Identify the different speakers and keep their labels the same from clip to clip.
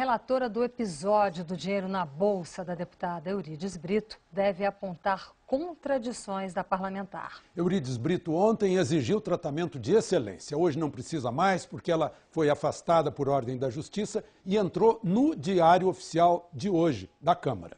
Speaker 1: Relatora do episódio do dinheiro na bolsa da deputada Eurides Brito deve apontar contradições da parlamentar.
Speaker 2: Eurides Brito ontem exigiu tratamento de excelência. Hoje não precisa mais porque ela foi afastada por ordem da Justiça e entrou no Diário Oficial de hoje da Câmara.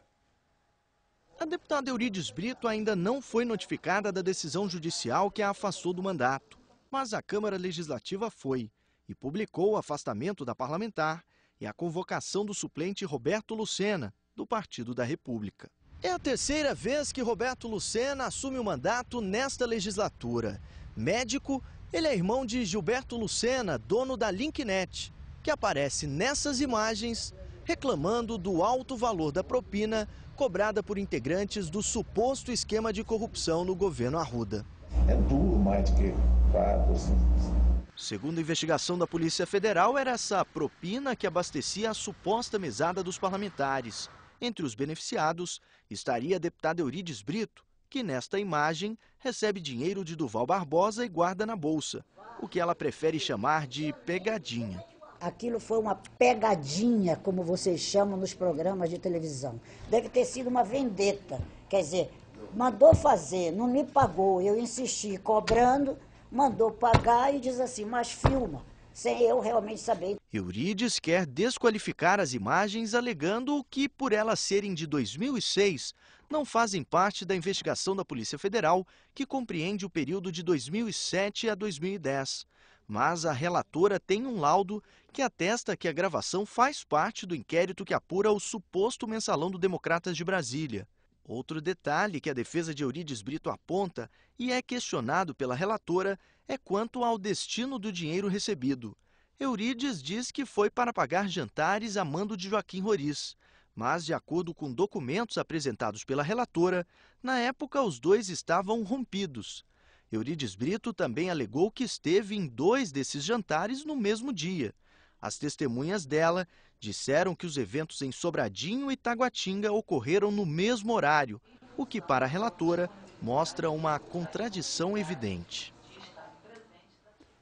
Speaker 1: A deputada Eurides Brito ainda não foi notificada da decisão judicial que a afastou do mandato, mas a Câmara Legislativa foi e publicou o afastamento da parlamentar e é a convocação do suplente Roberto Lucena, do Partido da República. É a terceira vez que Roberto Lucena assume o mandato nesta legislatura. Médico, ele é irmão de Gilberto Lucena, dono da Linknet, que aparece nessas imagens reclamando do alto valor da propina cobrada por integrantes do suposto esquema de corrupção no governo Arruda. É duro mais do que quadro, assim, né? Segundo a investigação da Polícia Federal, era essa propina que abastecia a suposta mesada dos parlamentares. Entre os beneficiados estaria a deputada Eurides Brito, que nesta imagem recebe dinheiro de Duval Barbosa e guarda na bolsa, o que ela prefere chamar de pegadinha.
Speaker 3: Aquilo foi uma pegadinha, como vocês chamam nos programas de televisão. Deve ter sido uma vendeta. Quer dizer, mandou fazer, não me pagou, eu insisti cobrando, mandou pagar e diz assim, mas filma, sem eu realmente saber.
Speaker 1: Eurides quer desqualificar as imagens alegando que, por elas serem de 2006, não fazem parte da investigação da Polícia Federal, que compreende o período de 2007 a 2010. Mas a relatora tem um laudo que atesta que a gravação faz parte do inquérito que apura o suposto mensalão do Democratas de Brasília. Outro detalhe que a defesa de Eurides Brito aponta e é questionado pela relatora é quanto ao destino do dinheiro recebido. Eurides diz que foi para pagar jantares a mando de Joaquim Roriz, mas, de acordo com documentos apresentados pela relatora, na época os dois estavam rompidos. Eurides Brito também alegou que esteve em dois desses jantares no mesmo dia. As testemunhas dela disseram que os eventos em Sobradinho e Taguatinga ocorreram no mesmo horário, o que,
Speaker 2: para a relatora, mostra uma contradição evidente.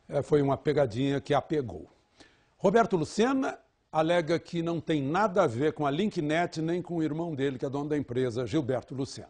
Speaker 2: É, foi uma pegadinha que a pegou. Roberto Lucena alega que não tem nada a ver com a Linknet nem com o irmão dele, que é dono da empresa, Gilberto Lucena.